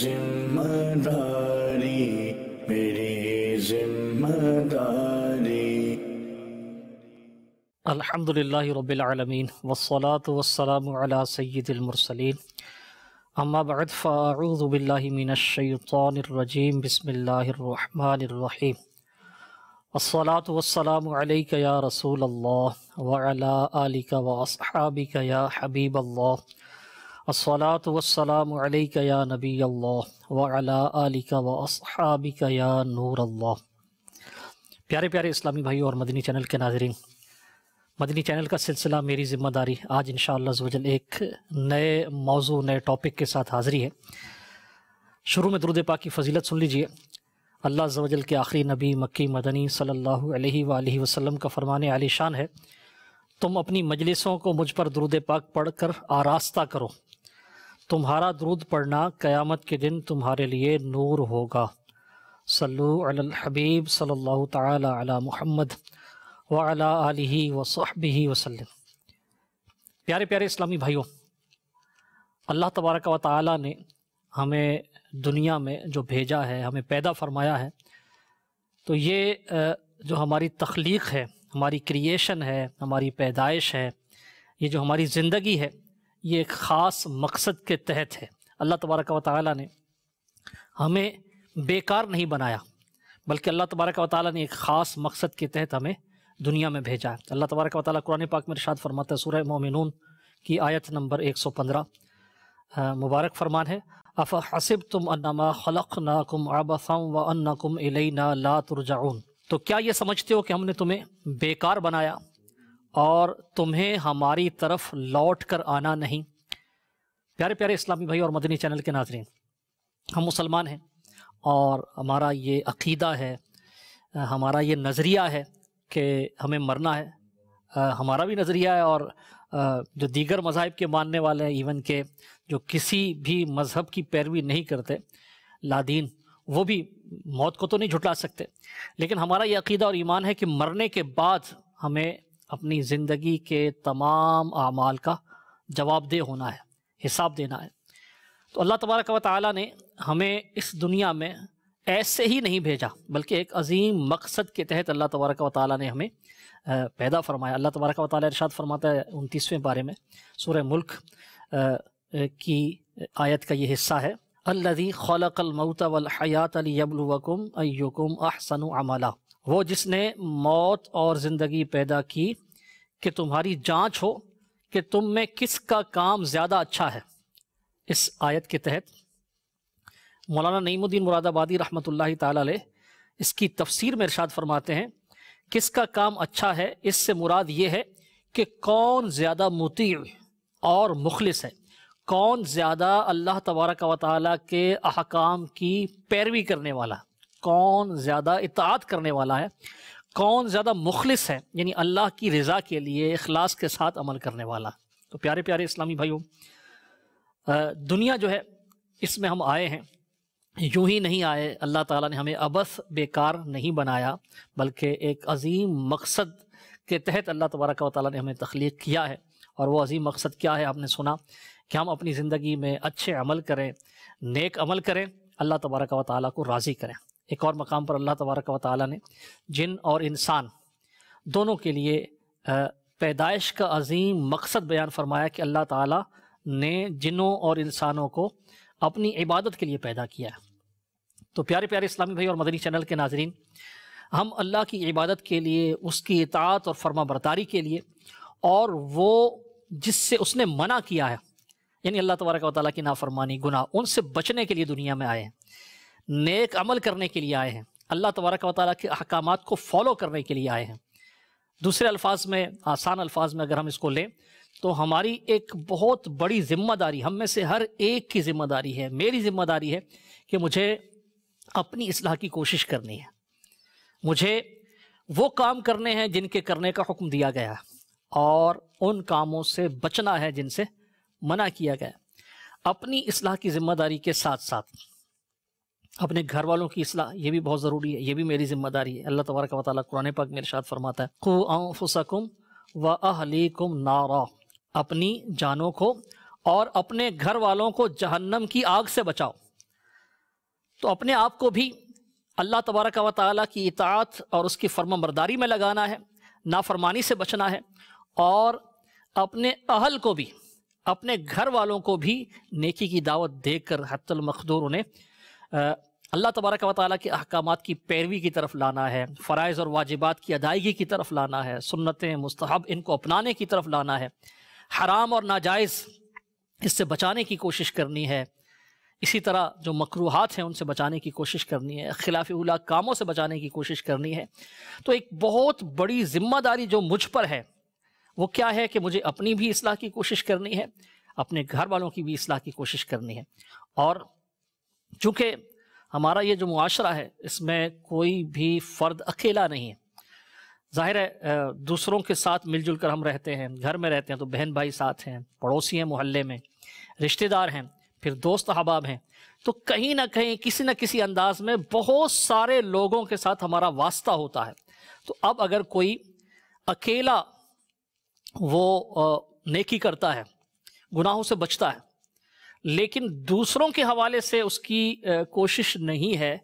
जिम्मेदारी मेरी जिम्मेदारी अल्हम्दुलिल्लाह रब्बिल आलमीन वस्सलातु वस्सलामु अला सय्यिदिल मुरसलीन अम्मा बअद फ़अऊज़ु बिल्लाहि मिनश शैतानिर रजीम बिस्मिल्लाहिर रहमानिर रहीम अस्सलातु वस्सलामु अलैका या रसूल अल्लाह व अला आलिका व अस्हाबिका या असलात वसलाम या नबी अल्लाह वला आलिका व असहाबिका या नूर अल्लाह प्यारे प्यारे इस्लामी भाई और मदनी चैनल के नाजरन मदनी चैनल का सिलसिला मेरी ज़िम्मेदारी आज इन शजल एक नए मौजू नए टॉपिक के साथ हाज़िरी है शुरू में दरुद पाक की फजीलत सुन लीजिए अल्लाह जवजल के आखिरी नबी मक्की मदनी सल्लल्लाहु अलैहि सल्ला वसल्लम का फ़रमान आलिशान है तुम अपनी मजलिसों को मुझ पर दरुद पाक पढ़ कर आरास्ता करो तुम्हारा दरुद पढ़ना क़यामत के दिन तुम्हारे लिए नूर होगा सल्लु अल हबीब सल्लल्लाहु ताला अला मुहम्मद व अला आलिही व सहबिही प्यारे प्यारे इस्लामी भाइयों अल्लाह तबारक व ताली ने हमें दुनिया में जो भेजा है हमें पैदा फरमाया है तो ये जो हमारी तख्लीक है हमारी क्रिएशन है हमारी पैदाइश है ये जो हमारी ज़िंदगी है ये एक ख़ास मकसद के तहत है अल्लाह तबारक व ताली ने हमें बेकार नहीं बनाया बल्कि अल्लाह तबारक व ताली ने एक ख़ास मकसद के तहत हमें दुनिया में भेजा है अल्लाह तबारक व ताली कुरान पाक में रिशात फरमाता है मोमिन की आयत नंबर एक सौ पंद्रह मुबारक फरमान है अफ़ हसब तुम अन्नमा खलक नाकुम आबसम व अन्नकुम इलई ना ला तुरजाउन तो क्या ये समझते हो कि हमने तुम्हें बेकार बनाया और तुम्हें हमारी तरफ लौट कर आना नहीं प्यारे प्यारे इस्लामी भाई और मदनी चैनल के नाजरन हम मुसलमान हैं और हमारा ये अकीदा है हमारा ये नज़रिया है कि हमें मरना है हमारा भी नज़रिया है और जो दीगर मज़ाहब के मानने वाले हैं इवन के जो किसी भी मज़हब की पैरवी नहीं करते लादीन वो भी मौत को तो नहीं झुटला सकते लेकिन हमारा ये अकीदा और ईमान है कि मरने के बाद हमें अपनी ज़िंदगी के तमाम अमाल का जवाबदेह होना है हिसाब देना है तो अल्लाह तबारक व ताली ने हमें इस दुनिया में ऐसे ही नहीं भेजा बल्कि एक अजीम मकसद के तहत अल्लाह तबारक व ताली ने हमें पैदा फरमाया अल्लाह तबारक व ताली इरशाद फरमाता है उनतीसवें बारे में सूर्य मुल्क की आयत का ये हिस्सा है अल्लाजी खलकलमऊत वलहयात अलीबलवकुम अयुकुम अहसन अमला वो जिसने मौत और ज़िंदगी पैदा की कि तुम्हारी जांच हो कि तुम में किसका काम ज़्यादा अच्छा है इस आयत के तहत मौलाना नईमुद्दीन मुरादाबादी रहमत ताल इसकी तफसीर में इरशाद फरमाते हैं किसका काम अच्छा है इससे मुराद ये है कि कौन ज़्यादा मुती और मुखलिस है कौन ज़्यादा अल्लाह तबारक वाली के अहकाम की पैरवी करने वाला कौन ज़्यादा इतात करने वाला है कौन ज़्यादा मुखलिस है यानी अल्लाह की रज़ा के लिए अखलास के साथ अमल करने वाला तो प्यारे प्यारे इस्लामी भाइयों दुनिया जो है इसमें हम आए हैं यूं ही नहीं आए अल्लाह ताला ने हमें अबस बेकार नहीं बनाया बल्कि एक अजीम मकसद के तहत अल्लाह तबारक वाली ने हमें तख्लीक किया है और वो अजीम मकसद क्या है आपने सुना कि हम अपनी ज़िंदगी में अच्छे अमल करें नेक अमल करें अल्लाह तबारक वाली को राज़ी करें एक और मकाम पर अल्लाह तबारक व ताली ने जिन और इंसान दोनों के लिए पैदाइश का अजीम मकसद बयान फरमाया कि अल्लाह ताला ने जिनों और इंसानों को अपनी इबादत के लिए पैदा किया है तो प्यारे प्यारे इस्लामी भाई और मदनी चैनल के नाजरीन हम अल्लाह की इबादत के लिए उसकी इतात और फर्मा बरदारी के लिए और वो जिससे उसने मना किया है यानी अल्लाह तबारक वाली की नाफरमानी गुना उनसे बचने के लिए दुनिया में आए हैं नेक अमल करने के लिए आए हैं अल्लाह तबारक वाली के अहकाम को फॉलो करने के लिए आए हैं दूसरे अल्फाज में आसान अल्फाज में अगर हम इसको लें तो हमारी एक बहुत बड़ी जिम्मेदारी हम में से हर एक की जिम्मेदारी है मेरी जिम्मेदारी है कि मुझे अपनी असलाह की कोशिश करनी है मुझे वो काम करने हैं जिनके करने का हुक्म दिया गया है और उन कामों से बचना है जिनसे मना किया गया अपनी असलाह की जिम्मेदारी के साथ साथ अपने घर वालों की असलाह ये भी बहुत ज़रूरी है ये भी मेरी जिम्मेदारी है अल्लाह तबारक वाली कुरान पाक मेरे साथ फरमाता है खु आफुसकुम व कुम नारा अपनी जानों को और अपने घर वालों को जहन्नम की आग से बचाओ तो अपने आप को भी अल्लाह तबारक व ताली की इतात और उसकी फर्मा बरदारी में लगाना है नाफरमानी से बचना है और अपने अहल को भी अपने घर वालों को भी नेकी की दावत देकर हतलमखदूर उन्हें अल्लाह तबारक वाली ताली के अहकाम की पैरवी की तरफ लाना है फ़रज़ और वाजिबात की अदायगी की तरफ लाना है सुन्नतें मस्तहब इनको अपनाने की तरफ लाना है हराम और नाजायज़ इससे बचाने की कोशिश करनी है इसी तरह जो मकरूहत हैं उनसे बचाने की कोशिश करनी है खिलाफ उला कामों से बचाने की कोशिश करनी है तो एक बहुत बड़ी ज़िम्मेदारी जो मुझ पर है वो क्या है कि मुझे अपनी भी इसलाह की कोशिश करनी है अपने घर वालों की भी इसलाह की कोशिश करनी है और चूँकि हमारा ये जो माशरा है इसमें कोई भी फ़र्द अकेला नहीं है जाहिर है दूसरों के साथ मिलजुल कर हम रहते हैं घर में रहते हैं तो बहन भाई साथ हैं पड़ोसी हैं मोहल्ले में रिश्तेदार हैं फिर दोस्त अहबाब हैं तो कहीं ना कहीं किसी न किसी अंदाज में बहुत सारे लोगों के साथ हमारा वास्ता होता है तो अब अगर कोई अकेला वो नेकी करता है गुनाहों से बचता है लेकिन दूसरों के हवाले से उसकी कोशिश नहीं है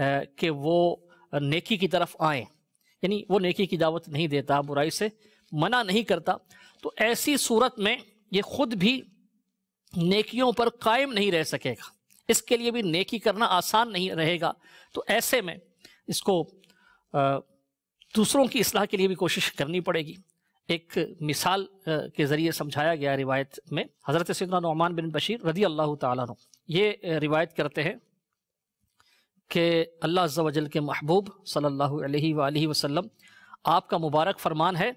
कि वो नेकी की तरफ आए यानी वो नेकी की दावत नहीं देता बुराई से मना नहीं करता तो ऐसी सूरत में ये खुद भी नेकियों पर कायम नहीं रह सकेगा इसके लिए भी नेकी करना आसान नहीं रहेगा तो ऐसे में इसको दूसरों की असलाह के लिए भी कोशिश करनी पड़ेगी एक मिसाल के ज़रिए समझाया गया रिवायत में हज़रत सदना नुमान बिन बशीर रदी अल्लाह तु ये रिवायत करते हैं कि अल्लाह वजल के महबूब सल्लल्लाहु अलैहि वसल्लम आपका मुबारक फरमान है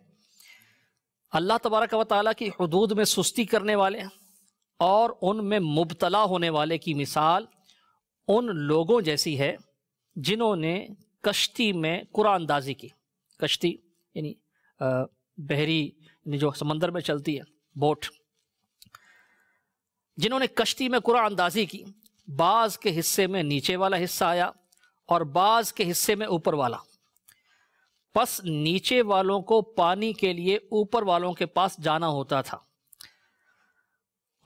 अल्लाह तबारक व ताली की हदूद में सुस्ती करने वाले और उनमें मुबतला होने वाले की मिसाल उन लोगों जैसी है जिन्होंने कश्ती में कुरानदाजी की कश्ती यानी बहरी जो समंदर में चलती है बोट जिन्होंने कश्ती में कुरा अंदाजी की बाज के हिस्से में नीचे वाला हिस्सा आया और बाज के हिस्से में ऊपर वाला बस नीचे वालों को पानी के लिए ऊपर वालों के पास जाना होता था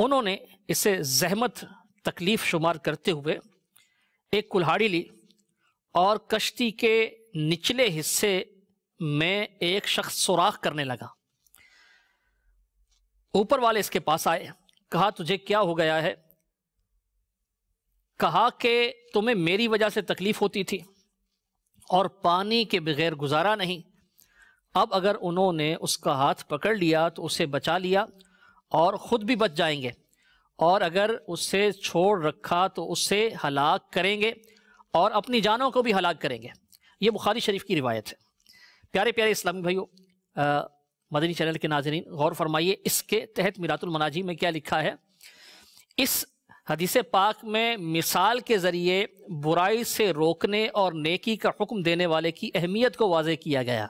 उन्होंने इसे जहमत तकलीफ शुमार करते हुए एक कुल्हाड़ी ली और कश्ती के निचले हिस्से मैं एक शख्स सुराख करने लगा ऊपर वाले इसके पास आए कहा तुझे क्या हो गया है कहा कि तुम्हें मेरी वजह से तकलीफ होती थी और पानी के बगैर गुजारा नहीं अब अगर उन्होंने उसका हाथ पकड़ लिया तो उसे बचा लिया और ख़ुद भी बच जाएंगे और अगर उसे छोड़ रखा तो उसे हलाक करेंगे और अपनी जानों को भी हलाक करेंगे ये बुखारी शरीफ की रिवायत है प्यारे प्यारे इस्लामी भाइयों मदनी चैनल के नाजरीन गौर फरमाइए इसके तहत मिरातुल मनाजी में क्या लिखा है इस हदीस पाक में मिसाल के ज़रिए बुराई से रोकने और नेकी का हुक्म देने वाले की अहमियत को वाज किया गया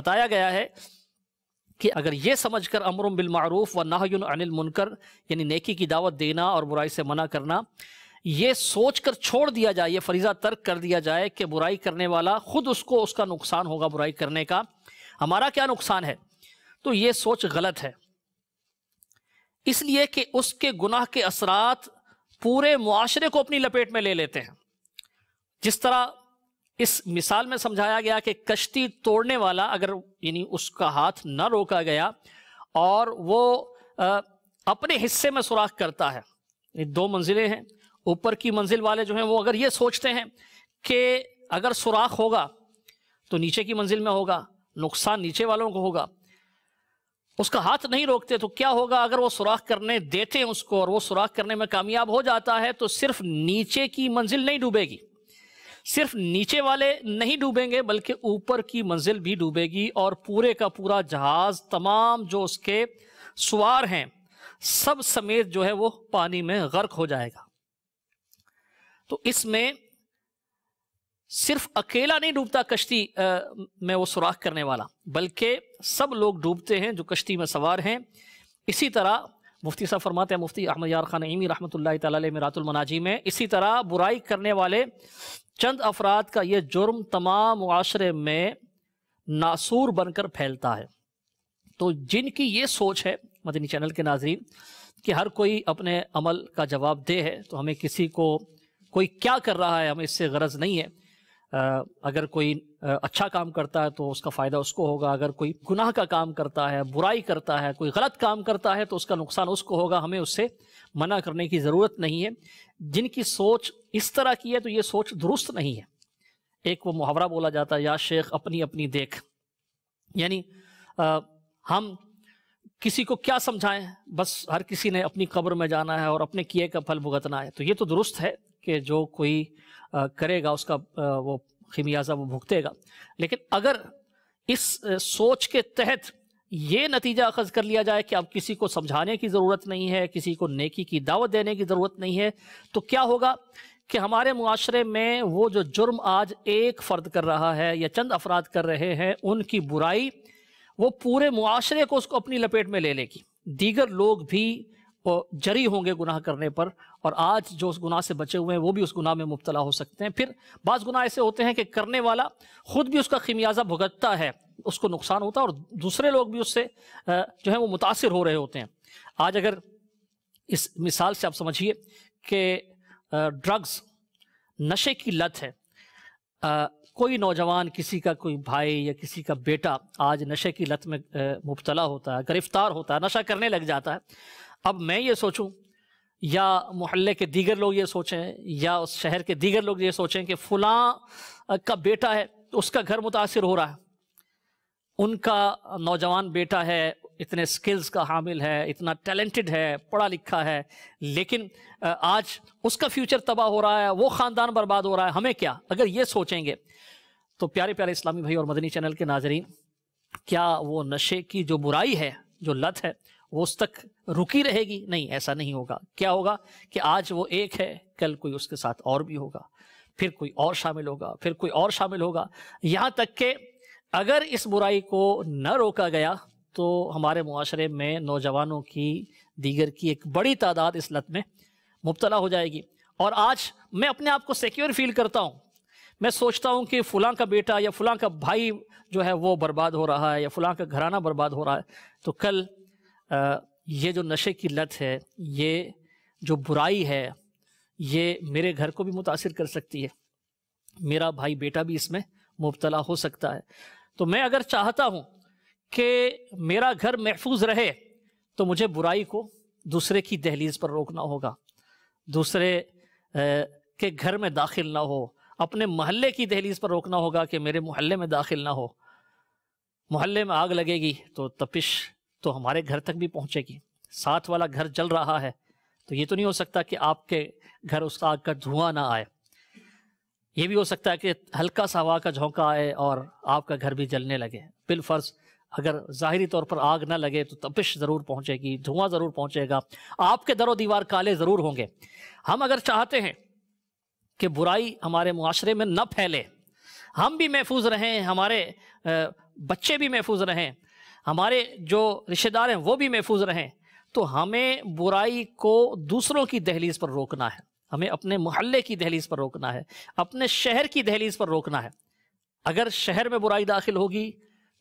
बताया गया है कि अगर ये समझ कर अमरुम बिलमूफ़ व नाहयन अनिल मुनकर यानी नेकी की दावत देना और बुराई से मना करना ये सोच कर छोड़ दिया जाए ये फरीजा तर्क कर दिया जाए कि बुराई करने वाला खुद उसको उसका नुकसान होगा बुराई करने का हमारा क्या नुकसान है तो ये सोच गलत है इसलिए कि उसके गुनाह के असरात पूरे मुआशरे को अपनी लपेट में ले लेते हैं जिस तरह इस मिसाल में समझाया गया कि कश्ती तोड़ने वाला अगर यानी उसका हाथ न रोका गया और वो आ, अपने हिस्से में सुराख करता है दो मंजिलें हैं ऊपर की मंजिल वाले जो हैं वो अगर ये सोचते हैं कि अगर सुराख होगा तो नीचे की मंजिल में होगा नुकसान नीचे वालों को होगा उसका हाथ नहीं रोकते तो क्या होगा अगर वो सुराख करने देते हैं उसको और वो सुराख करने में कामयाब हो जाता है तो सिर्फ नीचे की मंजिल नहीं डूबेगी सिर्फ नीचे वाले नहीं डूबेंगे बल्कि ऊपर की मंजिल भी डूबेगी और पूरे का पूरा जहाज तमाम जो उसके सवार हैं सब समेत जो है वो पानी में गर्क हो जाएगा तो इसमें सिर्फ अकेला नहीं डूबता कश्ती आ, में वो सुराख करने वाला बल्कि सब लोग डूबते हैं जो कश्ती में सवार हैं इसी तरह मुफ्ती साहब फरमाते हैं मुफ्ती अहमद यार खान ईमी रहमत तरातुलमनाजी में इसी तरह बुराई करने वाले चंद अफराद का ये जुर्म तमाम माशरे में नासूर बनकर फैलता है तो जिनकी ये सोच है मदनी चैनल के नाजरीन कि हर कोई अपने अमल का जवाब दे है तो हमें किसी को कोई क्या कर रहा है हमें इससे गरज नहीं है आ, अगर कोई अच्छा काम करता है तो उसका फ़ायदा उसको होगा अगर कोई गुनाह का काम करता है बुराई करता है कोई गलत काम करता है तो उसका नुकसान उसको होगा हमें उससे मना करने की ज़रूरत नहीं है जिनकी सोच इस तरह की है तो ये सोच दुरुस्त नहीं है एक वो मुहावरा बोला जाता है या शेख अपनी अपनी देख यानी आ, हम किसी को क्या समझाएं बस हर किसी ने अपनी कब्र में जाना है और अपने किए का फल भुगतना है तो ये तो दुरुस्त है कि जो कोई करेगा उसका वो खिमियाजा वो भुगतेगा लेकिन अगर इस सोच के तहत ये नतीजा अखज कर लिया जाए कि अब किसी को समझाने की ज़रूरत नहीं है किसी को नेकी की दावत देने की ज़रूरत नहीं है तो क्या होगा कि हमारे माशरे में वो जो जुर्म आज एक फ़र्द कर रहा है या चंद अफराद कर रहे हैं उनकी बुराई वो पूरे माशरे को उसको अपनी लपेट में ले लेगी दीगर लोग भी जरी होंगे गुनाह करने पर और आज जो उस गुनाह से बचे हुए हैं वो भी उस गुनाह में मुबतला हो सकते हैं फिर बाज़ गुनाह ऐसे होते हैं कि करने वाला ख़ुद भी उसका खमियाजा भुगतता है उसको नुकसान होता है और दूसरे लोग भी उससे जो है वो मुतासर हो रहे होते हैं आज अगर इस मिसाल से आप समझिए कि ड्रग्स नशे की लत है आ, कोई नौजवान किसी का कोई भाई या किसी का बेटा आज नशे की लत में मुबतला होता है गिरफ्तार होता है नशा करने लग जाता है अब मैं ये सोचूं या मोहल्ले के दीगर लोग ये सोचें या उस शहर के दीगर लोग ये सोचें कि फ़लाँ का बेटा है उसका घर मुतासर हो रहा है उनका नौजवान बेटा है इतने स्किल्स का हामिल है इतना टैलेंटेड है पढ़ा लिखा है लेकिन आज उसका फ्यूचर तबाह हो रहा है वो ख़ानदान बर्बाद हो रहा है हमें क्या अगर ये सोचेंगे तो प्यारे प्यारे इस्लामी भाई और मदनी चैनल के नाजरीन क्या वो नशे की जो बुराई है जो लत है वो उस तक रुकी रहेगी नहीं ऐसा नहीं होगा क्या होगा कि आज वो एक है कल कोई उसके साथ और भी होगा फिर कोई और शामिल होगा फिर कोई और शामिल होगा यहाँ तक के अगर इस बुराई को न रोका गया तो हमारे माशरे में नौजवानों की दीगर की एक बड़ी तादाद इस लत में मुबतला हो जाएगी और आज मैं अपने आप को सिक्योर फील करता हूँ मैं सोचता हूँ कि फ़लाँ का बेटा या फ़लाँ का भाई जो है वो बर्बाद हो रहा है या फ़लाँ का घराना बर्बाद हो रहा है तो कल ये जो नशे की लत है ये जो बुराई है ये मेरे घर को भी मुतासर कर सकती है मेरा भाई बेटा भी इसमें मुबतला हो सकता है तो मैं अगर चाहता हूँ कि मेरा घर महफूज रहे तो मुझे बुराई को दूसरे की दहलीज पर रोकना होगा दूसरे के घर में दाखिल ना हो अपने महल्ले की दहलीज पर रोकना होगा कि मेरे मोहल्ले में दाखिल ना हो मोहल्ले में आग लगेगी तो तपिश तो हमारे घर तक भी पहुंचेगी साथ वाला घर जल रहा है तो ये तो नहीं हो सकता कि आपके घर उस आग का धुआं ना आए ये भी हो सकता है कि हल्का सा हवा का झोंका आए और आपका घर भी जलने लगे बिलफर्ज अगर ज़ाहरी तौर पर आग ना लगे तो तपिश ज़रूर पहुंचेगी धुआं ज़रूर पहुंचेगा आपके दरो दीवार काले ज़रूर होंगे हम अगर चाहते हैं कि बुराई हमारे माशरे में न फैले हम भी महफूज रहें हमारे बच्चे भी महफूज रहें हमारे जो रिश्तेदार हैं वो भी महफूज रहें तो हमें बुराई को दूसरों की दहलीज पर रोकना है हमें अपने मोहल्ले की दहलीज पर रोकना है अपने शहर की दहलीज पर रोकना है अगर शहर में बुराई दाखिल होगी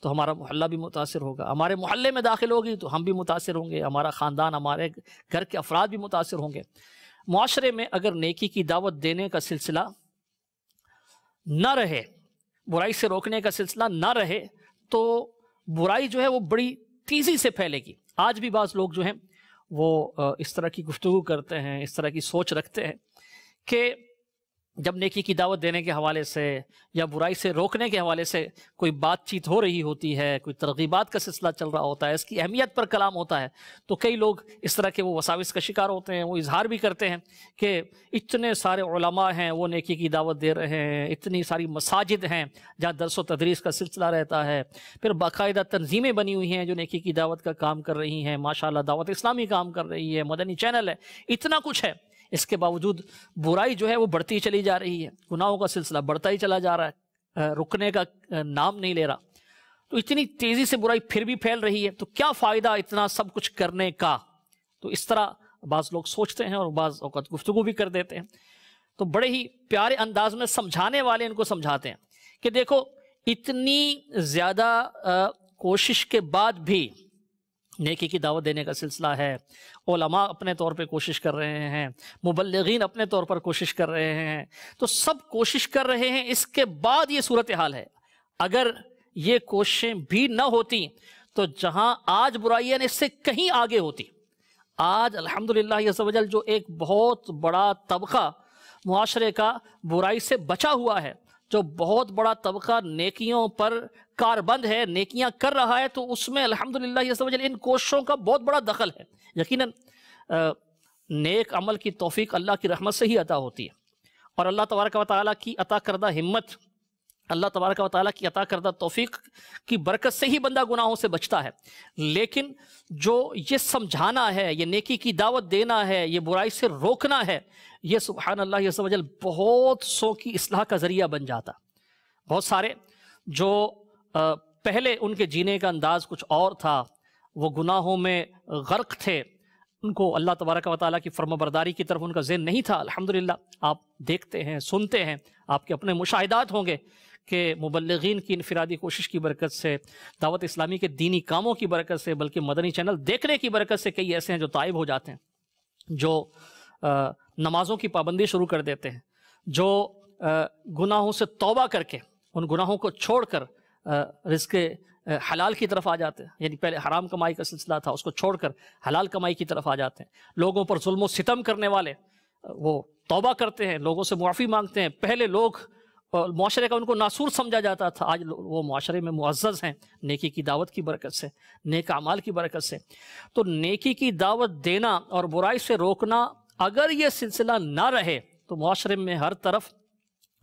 तो हमारा मोहल्ला भी मुतासर होगा हमारे मोहल्ले में दाखिल होगी तो हम भी मुतासर होंगे हमारा ख़ानदान हमारे घर के अफराद भी मुतासर होंगे माशरे में अगर नेकी की दावत देने का सिलसिला न रहे बुराई से रोकने का सिलसिला न रहे तो बुराई जो है वो बड़ी तेज़ी से फैलेगी आज भी बाज़ लोग जो हैं वो इस तरह की गुफ्तु करते हैं इस तरह की सोच रखते हैं कि जब नेकी की दावत देने के हवाले से या बुराई से रोकने के हवाले से कोई बातचीत हो रही होती है कोई तरगीबात का सिलसिला चल रहा होता है इसकी अहमियत पर कलाम होता है तो कई लोग इस तरह के वो वसाविस का शिकार होते हैं वो इजहार भी करते हैं कि इतने सारे हैं वो नेकी की दावत दे रहे हैं इतनी सारी मसाजिद हैं जहाँ दरस व तदरीस का सिलसिला रहता है फिर बाकायदा तनजीमें बनी हुई हैं जो नेकी की दावत का काम कर रही हैं माशा दावत इस्लामी काम कर रही है मदनी चैनल है इतना कुछ है इसके बावजूद बुराई जो है वो बढ़ती चली जा रही है गुनाहों का सिलसिला बढ़ता ही चला जा रहा है रुकने का नाम नहीं ले रहा तो इतनी तेजी से बुराई फिर भी फैल रही है तो क्या फायदा इतना सब कुछ करने का तो इस तरह बाज लोग सोचते हैं और बाज अवत गुफ्तु भी कर देते हैं तो बड़े ही प्यारे अंदाज में समझाने वाले इनको समझाते हैं कि देखो इतनी ज़्यादा कोशिश के बाद भी नेकी की दावत देने का सिलसिला है ओलमा अपने तौर पे कोशिश कर रहे हैं मुबलगिन अपने तौर पर कोशिश कर रहे हैं तो सब कोशिश कर रहे हैं इसके बाद ये सूरत हाल है अगर ये कोशिशें भी ना होती तो जहां आज बुराइयां इससे कहीं आगे होती आज अल्हम्दुलिल्लाह जो एक बहुत बड़ा तबका मुआशरे का बुराई से बचा हुआ है जो बहुत बड़ा तबका नेकियों पर कारबंद है नेकियां कर रहा है तो उसमें अल्हम्दुलिल्लाह इन कोशिशों का बहुत बड़ा दखल है यकीनन नेक अमल की तोफ़ी अल्लाह की रहमत से ही अदा होती है और अल्लाह तबारक वाली की अता करदा हिम्मत अल्लाह तबारक वाली की अता करदा तोफ़ी की बरकत से ही बंदा गुनाहों से बचता है लेकिन जो ये समझाना है ये नेकी की दावत देना है ये बुराई से रोकना है ये सुबहान अल्लाह ये समझल बहुत सौ की असलाह का ज़रिया बन जाता बहुत सारे जो पहले उनके जीने का अंदाज़ कुछ और था वो गुनाहों में गर्क थे उनको अल्लाह तबारक व की फर्मबरदारी की तरफ उनका जेन नहीं था अल्हम्दुलिल्लाह आप देखते हैं सुनते हैं आपके अपने मुशाहिदात होंगे कि मुबलगिन की इनफरादी कोशिश की बरकत से दावत इस्लामी के दीनी कामों की बरकत से बल्कि मदनी चैनल देखने की बरकत से कई ऐसे हैं जो तायब हो जाते हैं जो नमाज़ों की पाबंदी शुरू कर देते हैं जो गुनाहों से तौबा करके उन गुनाहों को छोड़कर रिस्के हलाल की तरफ आ जाते हैं यानी पहले हराम कमाई का सिलसिला था उसको छोड़कर हलाल कमाई की तरफ आ जाते हैं लोगों पर जुल्म सितम करने वाले वो तौबा करते हैं लोगों से मुआफ़ी मांगते हैं पहले लोग माशरे का उनको नासूर समझा जाता था आज वो माशरे में मुआज़ हैं नेकी की दावत की बरकत से नेक अमाल की बरकत से तो नेकी की दावत देना और बुराई से रोकना अगर ये सिलसिला ना रहे तो माशरे में हर तरफ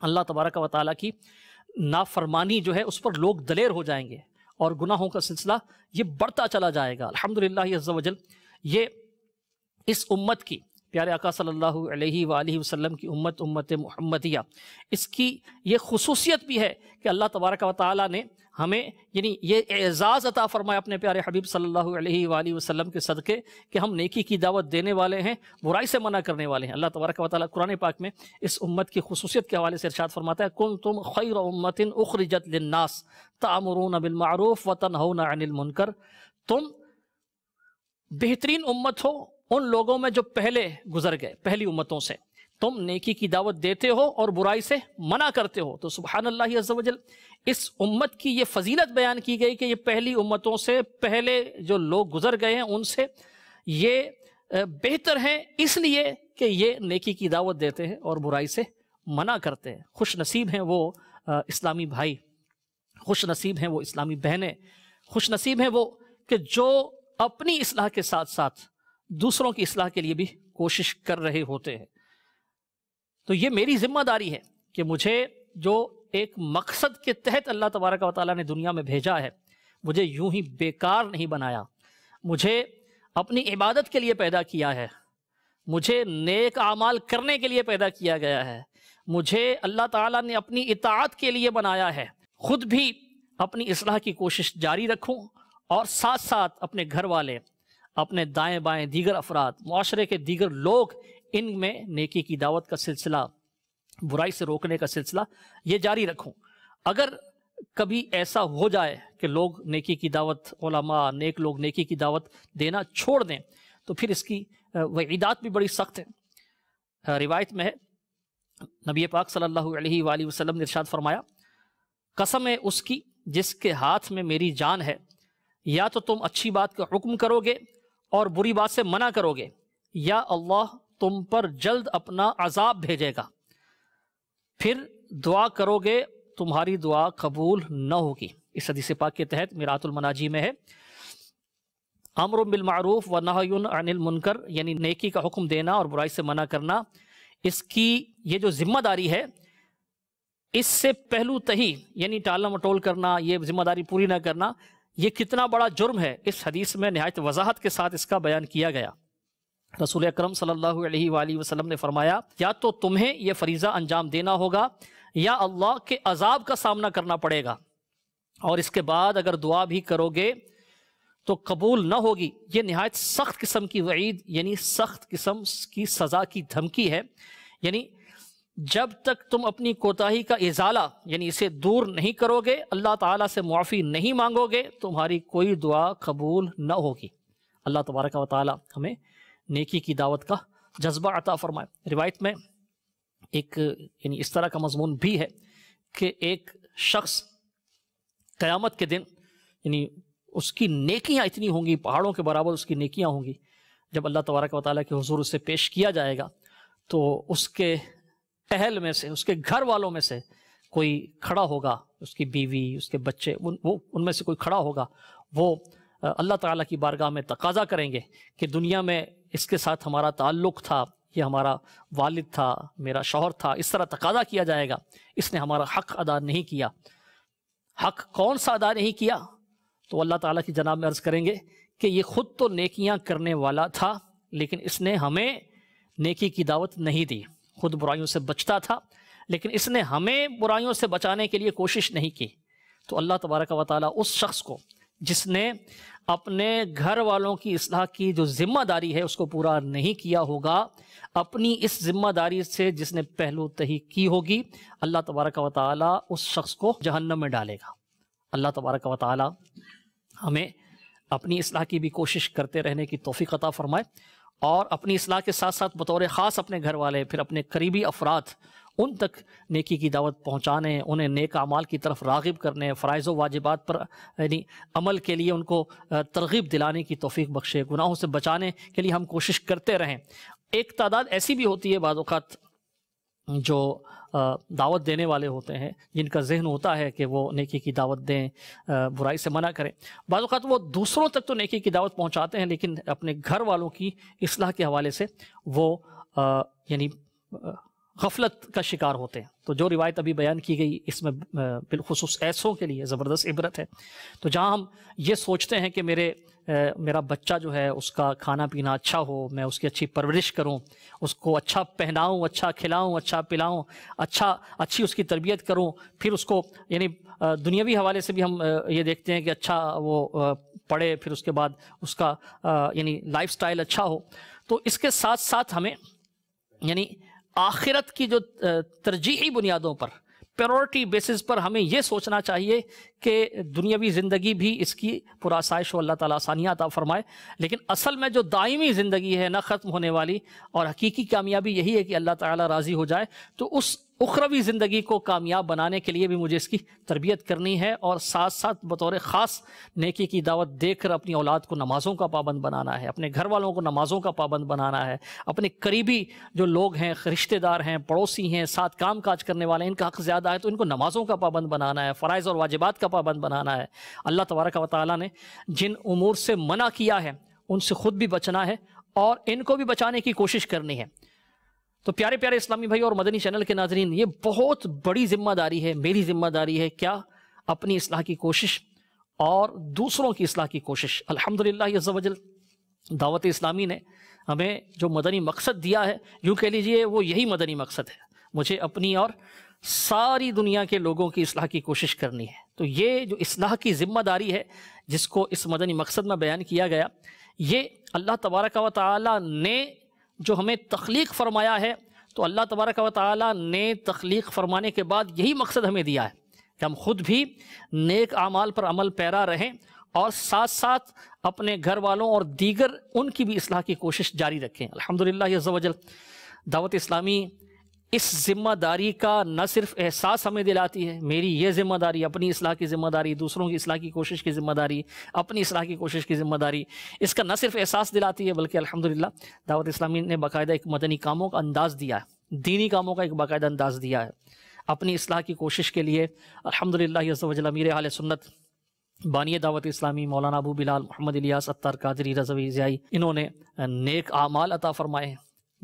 अल्लाह तबारक व ताली की नाफरमानी जो है उस पर लोग दलेर हो जाएंगे और गुनाहों का सिलसिला ये बढ़ता चला जाएगा अलहमदिल्लाजल ये इस उम्मत की प्यारे आका सल्लल्लाहु अलैहि वसल्लम की उम्मत उम्मत महम्मदिया इसकी ये खसूसियत भी है कि अल्लाह तबारक व ने हमें यानी ये एज़ाज़ अता फ़रमाया अपने प्यारे हबीब सल्लल्लाहु अलैहि वसल्लम के सदक़े कि हम नेकी की दावत देने वाले हैं बुराई से मना करने वाले हैं अल्लाह तबारक वाली कुरान पाक में इस उम्मत की खसूसियत के हवाले से इरशाद फरमाता है कुन तुम खैर उम्मतिन उखरजत लन्नास तामरून बिलमारूफ़ व तनहना अनिल मुनकर तुम बेहतरीन उम्मत हो उन लोगों में जो पहले गुजर गए पहली उम्मतों से तुम नेकी की दावत देते हो और बुराई से मना करते हो तो सुबहान अल्लाह इस उम्मत की ये फजीलत बयान की गई कि ये पहली उम्मतों से पहले जो लोग गुजर गए हैं उनसे ये बेहतर हैं इसलिए कि ये नेकी की दावत देते हैं और बुराई से मना करते हैं खुश नसीब हैं वो इस्लामी भाई खुश नसीब हैं वो इस्लामी बहनें खुश नसीब हैं वो कि जो अपनी इसलाह के साथ साथ दूसरों की असलाह के लिए भी कोशिश कर रहे होते हैं तो ये मेरी जिम्मेदारी है कि मुझे जो एक मकसद के तहत अल्लाह तबारक वाली ने दुनिया में भेजा है मुझे यूं ही बेकार नहीं बनाया मुझे अपनी इबादत के लिए पैदा किया है मुझे नेक आमाल करने के लिए पैदा किया गया है मुझे अल्लाह ताला ने अपनी इतात के लिए बनाया है खुद भी अपनी इसलाह की कोशिश जारी रखूं और साथ साथ अपने घर वाले अपने दाएं बाएं दीगर अफराद माशरे के दीगर लोग इन में नेकी की दावत का सिलसिला बुराई से रोकने का सिलसिला ये जारी रखूँ अगर कभी ऐसा हो जाए कि लोग नेकी की दावत ओलमा नेक लोग नेकी की दावत देना छोड़ दें तो फिर इसकी वईदात भी बड़ी सख्त है रिवायत में है नबी पाक सल्लल्लाहु अलैहि वसल्लम ने इरशाद फरमाया कसम है उसकी जिसके हाथ में मेरी जान है या तो तुम अच्छी बात का हुक्म करोगे और बुरी बात से मना करोगे या अल्लाह तुम पर जल्द अपना अजाब भेजेगा फिर दुआ करोगे तुम्हारी दुआ कबूल न होगी इस हदीसी पाक के तहत मनाजी में है अमर बिलमूफ व नाहयुन अनिल मुनकर यानी नेकी का हुक्म देना और बुराई से मना करना इसकी ये जो जिम्मेदारी है इससे पहलू तही यानी टालना मटोल करना ये जिम्मेदारी पूरी ना करना ये कितना बड़ा जुर्म है इस हदीस में नहायत वजाहत के साथ इसका बयान किया गया रसूल अक्रम सल्लल्लाहु ने फरमाया या तो तुम्हें यह फरीज़ा अंजाम देना होगा या अल्लाह के अजाब का सामना करना पड़ेगा और इसके बाद अगर दुआ भी करोगे तो कबूल न होगी ये नहायत सख्त किस्म की वईद यानी सख्त किस्म की सज़ा की धमकी है यानी जब तक तुम अपनी कोताही का इजाला यानी इसे दूर नहीं करोगे अल्लाह ताला से मुआफ़ी नहीं मांगोगे तुम्हारी कोई दुआ कबूल न होगी अल्लाह तबारक व हमें नेकी की दावत का जज्बा अता फरमाए रिवायत में एक यानी इस तरह का मजमून भी है कि एक शख्स क़यामत के दिन यानी उसकी नेकियाँ इतनी होंगी पहाड़ों के बराबर उसकी नेकियाँ होंगी जब अल्लाह तबारक वाली के हजूर उसे पेश किया जाएगा तो उसके अहल में से उसके घर वालों में से कोई खड़ा होगा उसकी बीवी उसके बच्चे उन वो उनमें से कोई खड़ा होगा वो अल्लाह ताला की बारगाह में तकाजा करेंगे कि दुनिया में इसके साथ हमारा ताल्लुक़ था ये हमारा वालिद था मेरा शौहर था इस तरह तकाजा किया जाएगा इसने हमारा हक अदा नहीं किया हक कौन सा अदा नहीं किया तो अल्लाह ताला की जनाब में अर्ज़ करेंगे कि ये ख़ुद तो नेकियां करने वाला था लेकिन इसने हमें नेकी की दावत नहीं दी खुद बुराइयों से बचता था लेकिन इसने हमें बुराइयों से बचाने के लिए कोशिश नहीं की तो अल्लाह तबारक व ताली उस शख्स को जिसने अपने घर वालों की असलाह की जो जिम्मेदारी है उसको पूरा नहीं किया होगा अपनी इस जिम्मेदारी से जिसने पहलू तही की होगी अल्लाह तबारक व उस शख्स को जहन्नम में डालेगा अल्लाह तबारक व हमें अपनी असलाह की भी कोशिश करते रहने की तोफ़ी अता फ़रमाए और अपनी असलाह के साथ साथ बतौर ख़ास अपने घर वाले फिर अपने करीबी अफराद उन तक नेकी की दावत पहुँचाने उन्हें नेक अमाल की तरफ रागिब करने फ़रज़ व वाजिबात पर यानी अमल के लिए उनको तरगीब दिलाने की तोफ़ी बख्शे गुनाहों से बचाने के लिए हम कोशिश करते रहें एक तादाद ऐसी भी होती है बाद जो दावत देने वाले होते हैं जिनका जहन होता है कि वो नेकी की दावत दें बुराई से मना करें बाज़ात वो दूसरों तक तो नेकी की दावत पहुँचाते हैं लेकिन अपने घर वालों की असलाह के हवाले से वो यानी गफलत का शिकार होते हैं तो जो रिवायत अभी बयान की गई इसमें बिलखसूस ऐसों के लिए ज़बरदस्त इबरत है तो जहाँ हम ये सोचते हैं कि मेरे मेरा बच्चा जो है उसका खाना पीना अच्छा हो मैं उसकी अच्छी परवरिश करूं उसको अच्छा पहनाऊं अच्छा खिलाऊं अच्छा पिलाऊं अच्छा अच्छी उसकी तरबियत करूं फिर उसको यानी दुनियावी हवाले से भी हम ये देखते हैं कि अच्छा वो पढ़े फिर उसके बाद उसका यानी लाइफ अच्छा हो तो इसके साथ साथ हमें यानी आखिरत की जो तरजीही बुनियादों पर प्रायोरिटी बेसिस पर हमें यह सोचना चाहिए कि दुनियावी ज़िंदगी भी इसकी पुरासाइश अल्लाह ताला आसानियाँ अता फ़रमाए लेकिन असल में जो दायमी ज़िंदगी है ना ख़त्म होने वाली और हकीकी कामयाबी यही है कि अल्लाह ताला राज़ी हो जाए तो उस उखरवी ज़िंदगी को कामयाब बनाने के लिए भी मुझे इसकी तरबियत करनी है और साथ साथ बतौर ख़ास नेकी की दावत देकर अपनी औलाद को नमाज़ों का पाबंद बनाना है अपने घर वालों को नमाज़ों का पाबंद बनाना है अपने करीबी जो लोग हैं रिश्तेदार हैं पड़ोसी हैं साथ काम काज करने वाले हैं इनका हक़ ज़्यादा है तो इनको नमाज़ों का पाबंद बनाना है फ़रज़ और वाजिबात का पाबंद बनाना है अल्लाह तबारक व ताली ने जिन उमूर से मना किया है उनसे ख़ुद भी बचना है और इनको भी बचाने की कोशिश करनी है तो प्यारे प्यारे इस्लामी भाई और मदनी चैनल के नाजरीन ये बहुत बड़ी जिम्मेदारी है मेरी जिम्मेदारी है क्या अपनी असलाह की कोशिश और दूसरों की असलाह की कोशिश यजल दावत इस्लामी ने हमें जो मदनी मकसद दिया है यूँ कह लीजिए वो यही मदनी मकसद है मुझे अपनी और सारी दुनिया के लोगों की असलाह की कोशिश करनी है तो ये जो असलाह की ज़िम्मेदारी है जिसको इस मदनी मकसद में बयान किया गया ये अल्लाह तबारक व ताली ने जो हमें तख्लीक फरमाया है तो अल्लाह तबारक व ताली ने तख्लीक फरमाने के बाद यही मकसद हमें दिया है कि हम खुद भी नेक आमाल पर अमल पैरा रहें और साथ साथ अपने घर वालों और दीगर उनकी भी असलाह की कोशिश जारी रखें अलहमदिल्लाजल दावत इस्लामी इस जिम्मेदारी का न सिर्फ एहसास हमें दिलाती है मेरी ये जिम्मेदारी अपनी असलाह की ज़िम्मेदारी दूसरों की असलाह की कोशिश की ज़िम्मेदारी अपनी असलाह की कोशिश की ज़िम्मेदारी इसका न सिर्फ एहसास दिलाती है बल्कि अल्हम्दुलिल्लाह दावत इस्लामी ने बाकायदा एक मदनी कामों का अंदाज़ दिया है दीनी कामों का एक बाकायदा अंदाज़ दिया है अपनी असलाह की कोशिश के लिए अलहमदिल्ला मीर आल सुन्नत बानिय दावत इस्लामी मौलाना अबू बिलाल मोहम्मद इलियास अत्तार कादरी रजवी ज़ियाई इन्होंने नेक आमाल अता फ़रमाए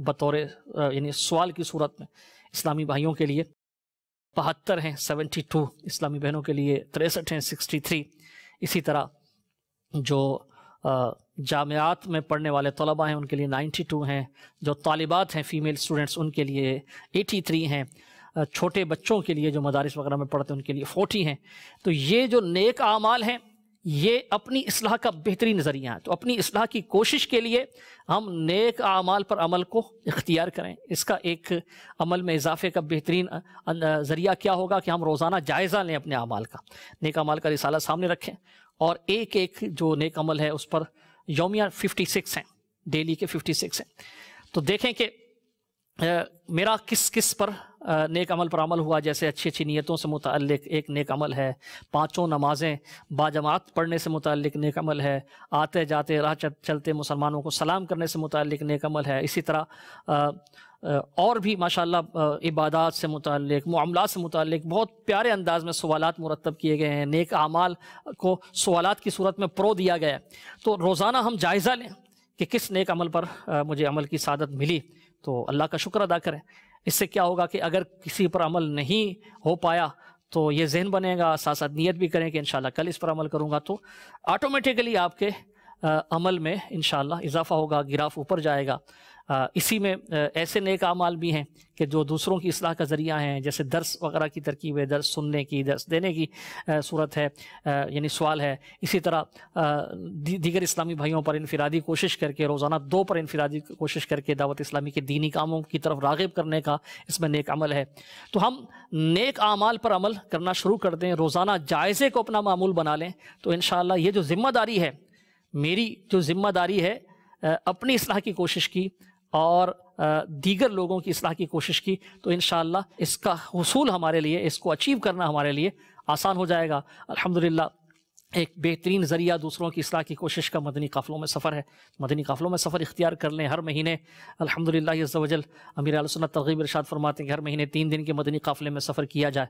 बतौर यानी सवाल की सूरत में इस्लामी भाइयों के लिए बहत्तर हैं सेवेंटी टू इस्लामी बहनों के लिए तिरसठ हैं सिक्सटी थ्री इसी तरह जो जामियात में पढ़ने वाले तलबा हैं उनके लिए नाइन्टी टू हैं जो तालिबात हैं फ़ीमेल स्टूडेंट्स उनके लिए एटी थ्री हैं छोटे बच्चों के लिए जो मदारस वगैरह में पढ़ते हैं उनके लिए फोर्टी हैं तो ये जो नेक आमाल हैं ये अपनी असलाह का बेहतरीन नज़रिया है तो अपनी असलाह की कोशिश के लिए हम नेक आमाल पर अमल को इख्तियार करें इसका एक अमल में इजाफे का बेहतरीन ज़रिया क्या होगा कि हम रोज़ाना जायज़ा लें अपने अमाल का नेक अमाल का रिसाला सामने रखें और एक एक जो नेक अमल है उस पर योमिया फिफ्टी सिक्स हैं डेली के फिफ्टी सिक्स हैं तो देखें कि मेरा किस किस पर नेक अमल पर अमल हुआ जैसे अच्छी अच्छी नीयतों से मुतल एक नेक अमल है पाँचों नमाजें बाजमात पढ़ने से मुतल नेक अमल है आते जाते राह चलते मुसलमानों को सलाम करने से मुतल नेक अमल है इसी तरह और भी माशाल्लाह इबादत से मुतल मामला से मुतल बहुत प्यारे अंदाज में सवाल मुरतब किए गए हैं नेक अमाल को सवाल की सूरत में प्रो दिया गया है तो रोज़ाना हम जायज़ा लें कि किस नेक अमल पर मुझे अमल की सादत मिली तो अल्लाह का शुक्र अदा करें इससे क्या होगा कि अगर किसी पर अमल नहीं हो पाया तो ये जहन बनेगा साथ साथ नीयत भी करें कि इन कल इस पर अमल करूँगा तो ऑटोमेटिकली आपके आ, अमल में इनशाला इजाफा होगा गिराफ ऊपर जाएगा इसी में ऐसे नेक अमाल भी हैं कि जो दूसरों की असलाह का ज़रिया हैं जैसे दर्स वगैरह की तरकीब है दर्स सुनने की दर्स देने की सूरत है यानी सवाल है इसी तरह दीगर इस्लामी भाइयों पर इनफरादी कोशिश करके रोज़ाना दो पर इनफरादी कोशिश करके दावत इस्लामी के दीनी कामों की तरफ रागब करने का इसमें नेक अमल है तो हम नेक अमाल पर अमल करना शुरू कर दें रोज़ाना जायज़े को अपना मामूल बना लें तो इन ये जो ज़िम्मेदारी है मेरी जो ज़िम्मेदारी है अपनी असलाह की कोशिश की और दीगर लोगों की असलाह की कोशिश की तो इन इसका हसूल हमारे लिए इसको अचीव करना हमारे लिए आसान हो जाएगा अल्हम्दुलिल्लाह एक बेहतरीन ज़रिया दूसरों की असलाह की कोशिश का मदनी काफ़िलों में सफ़र है मदनी काफ़िलों में सफ़र इख्तियार कर लें हर महीने अलहमदिल्ला वजल अमीर आलसन तरगीब इरशाद फरमाते हैं कि हर महीने तीन दिन के मदनी काफ़िले में सफ़र किया जाए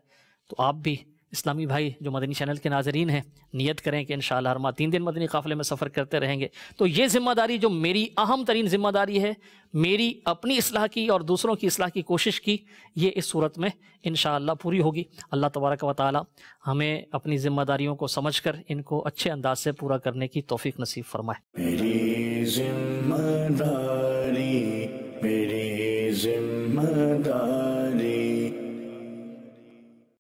तो आप भी इस्लामी भाई जो मदनी चैनल के नाजरीन हैं नियत करें कि इन शरमा तीन दिन मदनी काफ़िले में सफ़र करते रहेंगे तो ये ज़िम्मेदारी जो मेरी अहम तरीन ज़िम्मेदारी है मेरी अपनी असलाह की और दूसरों की असलाह की कोशिश की ये इस सूरत में इन पूरी होगी अल्लाह तबारक व ताली हमें अपनी ज़िम्मेदारियों को समझ कर इनको अच्छे अंदाज से पूरा करने की तोफ़ी नसीब फरमाए मेरी जिम्मेदारी मेरी जिम्मेदारी